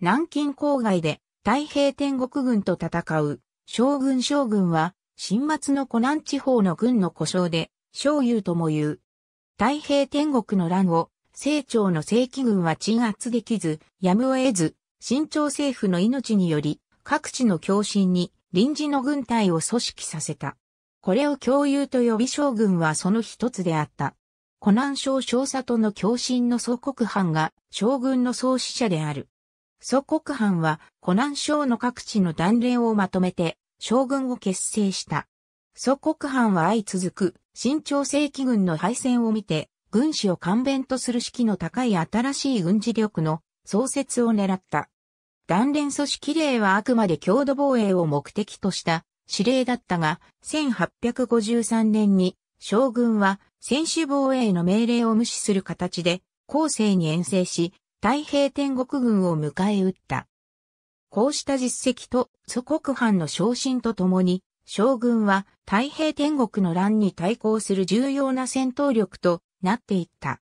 南京郊外で太平天国軍と戦う将軍将軍は、新末の湖南地方の軍の故障で、将友とも言う。太平天国の乱を、清朝の正規軍は鎮圧できず、やむを得ず、新朝政府の命により、各地の共振に臨時の軍隊を組織させた。これを共有と呼び将軍はその一つであった。湖南省小との共振の総国藩が将軍の創始者である。祖国藩は湖南省の各地の断連をまとめて将軍を結成した。祖国藩は相続く新朝正紀軍の敗戦を見て、軍師を勘弁とする士気の高い新しい軍事力の創設を狙った。断連組織令はあくまで郷土防衛を目的とした指令だったが、1853年に将軍は戦士防衛の命令を無視する形で後世に遠征し、太平天国軍を迎え撃った。こうした実績と祖国藩の昇進とともに、将軍は太平天国の乱に対抗する重要な戦闘力となっていった。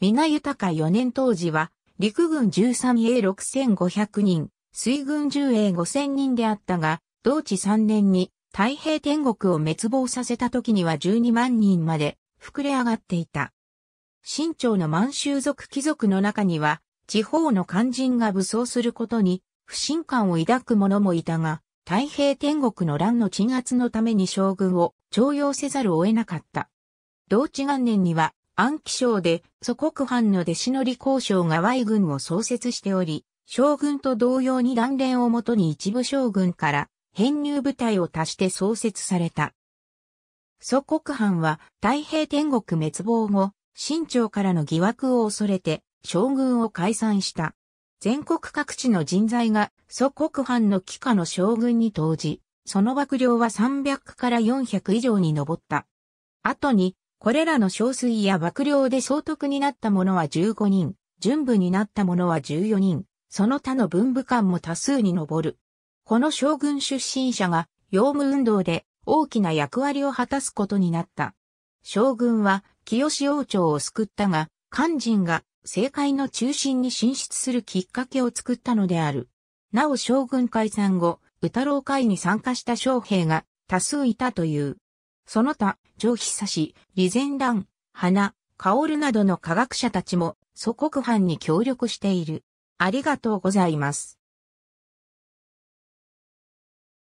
皆豊か4年当時は、陸軍 13A6500 人、水軍 10A5000 人であったが、同治3年に太平天国を滅亡させた時には12万人まで膨れ上がっていた。新朝の満州族貴族の中には、地方の肝心が武装することに不信感を抱く者もいたが、太平天国の乱の鎮圧のために将軍を徴用せざるを得なかった。同治元年には安徽省で祖国藩の弟子の李交渉が Y 軍を創設しており、将軍と同様に断連をもとに一部将軍から編入部隊を足して創設された。祖国藩は太平天国滅亡後、清朝からの疑惑を恐れて将軍を解散した。全国各地の人材が祖国藩の帰下の将軍に投じ、その幕僚は300から400以上に上った。後に、これらの小水や幕僚で総督になった者は15人、準部になった者は14人、その他の文部官も多数に上る。この将軍出身者が、用務運動で大きな役割を果たすことになった。将軍は、清志王朝を救ったが、肝心が政界の中心に進出するきっかけを作ったのである。なお将軍解散後、宇太郎会に参加した将兵が多数いたという。その他、上久し、李善蘭、花、薫などの科学者たちも祖国藩に協力している。ありがとうございます。